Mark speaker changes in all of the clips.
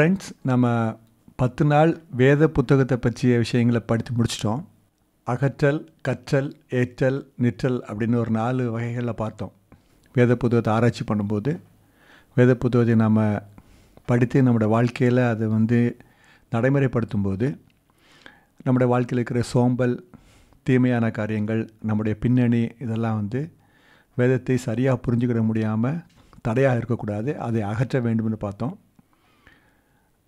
Speaker 1: friends நம்ம பத்து நாள் வேத புத்தகத்தை பற்றிய விஷயங்களை படித்து முடிச்சிட்டோம் அகற்றல் கற்றல் ஏற்றல் நிற்றல் அப்படின்னு ஒரு நாலு வகைகளில் பார்த்தோம் வேத புத்தகத்தை ஆராய்ச்சி பண்ணும்போது வேத புத்தகத்தை நம்ம படித்து நம்மளோட வாழ்க்கையில் அதை வந்து நடைமுறைப்படுத்தும் போது நம்முடைய வாழ்க்கையில் இருக்கிற சோம்பல் தீமையான காரியங்கள் நம்முடைய பின்னணி இதெல்லாம் வந்து வேதத்தை சரியாக புரிஞ்சுக்கிட முடியாமல் தடையாக இருக்கக்கூடாது அதை அகற்ற வேண்டும்னு பார்த்தோம்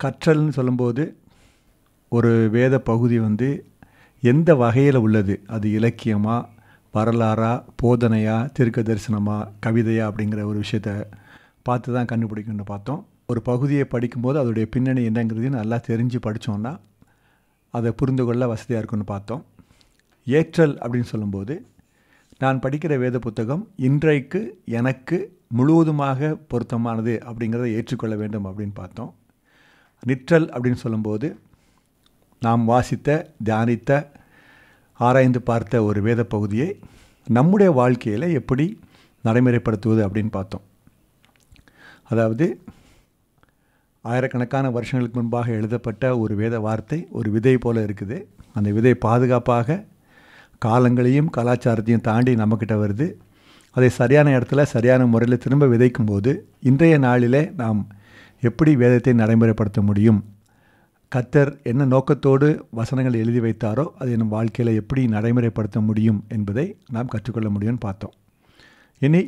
Speaker 1: கற்றல்னு சொல்லும்போது ஒரு வேத பகுதி வந்து எந்த வகையில் உள்ளது அது இலக்கியமாக வரலாறா போதனையா திருக்க தரிசனமாக கவிதையா அப்படிங்கிற ஒரு விஷயத்த பார்த்து தான் கண்டுபிடிக்கணும்னு பார்த்தோம் ஒரு பகுதியை படிக்கும்போது அதோடைய பின்னணி என்னங்கிறதையும் நல்லா தெரிஞ்சு படித்தோன்னா அதை புரிந்து கொள்ள வசதியாக இருக்குன்னு பார்த்தோம் ஏற்றல் அப்படின்னு சொல்லும்போது நான் படிக்கிற வேத புத்தகம் இன்றைக்கு எனக்கு முழுவதுமாக பொருத்தமானது அப்படிங்கிறத ஏற்றுக்கொள்ள வேண்டும் அப்படின்னு பார்த்தோம் நிற்றல் அப்படின்னு சொல்லும்போது நாம் வாசித்த தியானித்த ஆராய்ந்து பார்த்த ஒரு வேத பகுதியை நம்முடைய வாழ்க்கையில் எப்படி நடைமுறைப்படுத்துவது அப்படின்னு பார்த்தோம் அதாவது ஆயிரக்கணக்கான வருஷங்களுக்கு முன்பாக எழுதப்பட்ட ஒரு வேத வார்த்தை ஒரு விதை போல் இருக்குது அந்த விதை பாதுகாப்பாக காலங்களையும் கலாச்சாரத்தையும் தாண்டி நம்மக்கிட்ட வருது அதை சரியான இடத்துல சரியான முறையில் திரும்ப விதைக்கும் போது இன்றைய நாளிலே நாம் எப்படி வேதத்தை நடைமுறைப்படுத்த முடியும் கத்தர் என்ன நோக்கத்தோடு வசனங்கள் எழுதி வைத்தாரோ அதை நம் வாழ்க்கையில் எப்படி நடைமுறைப்படுத்த முடியும் என்பதை நாம் கற்றுக்கொள்ள முடியும்னு பார்த்தோம் இனி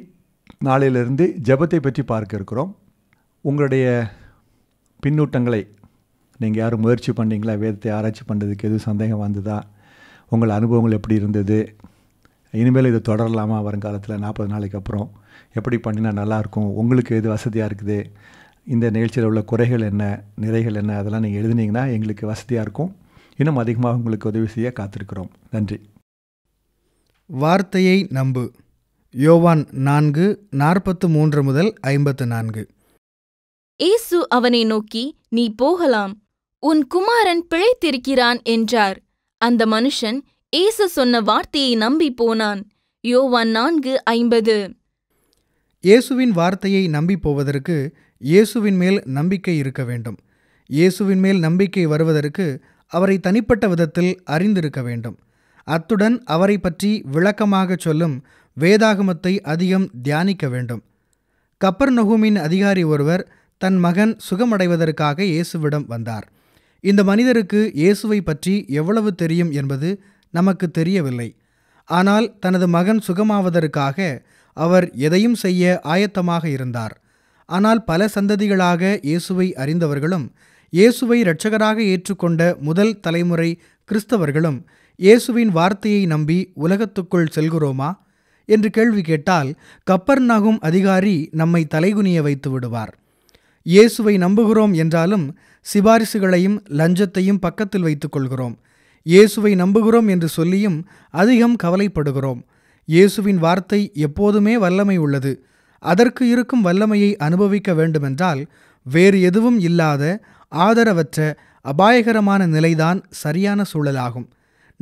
Speaker 1: நாளையிலிருந்து ஜபத்தை பற்றி பார்க்க இருக்கிறோம் உங்களுடைய பின்னூட்டங்களை நீங்கள் யாரும் முயற்சி பண்ணிங்களா வேதத்தை ஆராய்ச்சி பண்ணுறதுக்கு எதுவும் சந்தேகம் வந்ததா உங்கள் அனுபவங்கள் எப்படி இருந்தது இனிமேல் இதை தொடரலாமா வருங்காலத்தில் நாற்பது நாளைக்கு அப்புறம் எப்படி பண்ணினா நல்லாயிருக்கும் உங்களுக்கு எது வசதியாக இருக்குது இந்த நிகழ்ச்சியில் உள்ள குறைகள் என்ன நிறைகள் என்ன அதெல்லாம் நீங்கள் எழுதினீங்கன்னா எங்களுக்கு வசதியாக இருக்கும் இன்னும் அதிகமாக உங்களுக்கு உதவி செய்ய காத்திருக்கிறோம் நன்றி
Speaker 2: வார்த்தையை நம்பு யோவான் நான்கு நாற்பத்து மூன்று முதல் ஐம்பத்து நான்கு
Speaker 3: ஏசு அவனை நோக்கி நீ போகலாம் உன் குமாரன் பிழைத்திருக்கிறான் என்றார் அந்த மனுஷன் ஏசு சொன்ன வார்த்தையை நம்பி போனான் யோவான் நான்கு ஐம்பது
Speaker 2: இயேசுவின் வார்த்தையை நம்பி போவதற்கு இயேசுவின் மேல் நம்பிக்கை இருக்க வேண்டும் இயேசுவின் மேல் நம்பிக்கை வருவதற்கு அவரை தனிப்பட்ட விதத்தில் அறிந்திருக்க வேண்டும் அத்துடன் அவரை பற்றி விளக்கமாக சொல்லும் வேதாகமத்தை அதிகம் தியானிக்க வேண்டும் கப்பர் நொகுமின் அதிகாரி ஒருவர் தன் மகன் சுகமடைவதற்காக இயேசுவிடம் வந்தார் இந்த மனிதருக்கு இயேசுவை பற்றி எவ்வளவு தெரியும் என்பது நமக்கு தெரியவில்லை ஆனால் தனது மகன் சுகமாவதற்காக அவர் எதையும் செய்ய ஆயத்தமாக இருந்தார் ஆனால் பல சந்ததிகளாக இயேசுவை அறிந்தவர்களும் இயேசுவை இரட்சகராக ஏற்றுக்கொண்ட முதல் தலைமுறை கிறிஸ்தவர்களும் இயேசுவின் வார்த்தையை நம்பி உலகத்துக்குள் செல்கிறோமா என்று கேள்வி கேட்டால் கப்பர் நாகும் அதிகாரி நம்மை தலைகுனிய வைத்து விடுவார் இயேசுவை நம்புகிறோம் என்றாலும் சிபாரிசுகளையும் லஞ்சத்தையும் பக்கத்தில் வைத்துக்கொள்கிறோம் இயேசுவை நம்புகிறோம் என்று சொல்லியும் அதிகம் கவலைப்படுகிறோம் இயேசுவின் வார்த்தை எப்போதுமே வல்லமை உள்ளது அதற்கு இருக்கும் வல்லமையை அனுபவிக்க வேண்டுமென்றால் வேறு எதுவும் இல்லாத ஆதரவற்ற அபாயகரமான நிலைதான் சரியான சூழலாகும்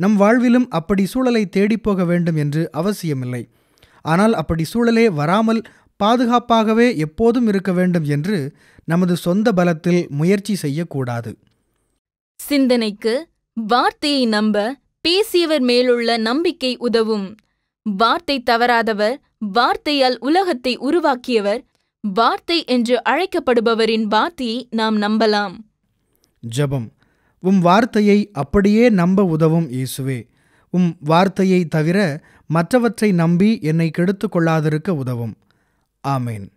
Speaker 2: நம் வாழ்விலும் அப்படி சூழலை தேடிப்போக வேண்டும் என்று அவசியமில்லை ஆனால் அப்படி சூழலே வராமல் பாதுகாப்பாகவே எப்போதும் இருக்க வேண்டும் என்று நமது சொந்த பலத்தில் முயற்சி செய்யக்கூடாது
Speaker 3: சிந்தனைக்கு வார்த்தையை நம்ப பேசியவர் மேலுள்ள நம்பிக்கை உதவும் வார்த்தை தவறாதவர் வார்த்தையால் உலகத்தை உருவாக்கியவர் வார்த்தை என்று அழைக்கப்படுபவரின் வார்த்தையை நாம் நம்பலாம்
Speaker 2: ஜபம் உம் வார்த்தையை அப்படியே நம்ப உதவும் இயேசுவே உம் வார்த்தையை தவிர மற்றவற்றை நம்பி என்னை கெடுத்து கொள்ளாதிருக்க உதவும் ஆமேன்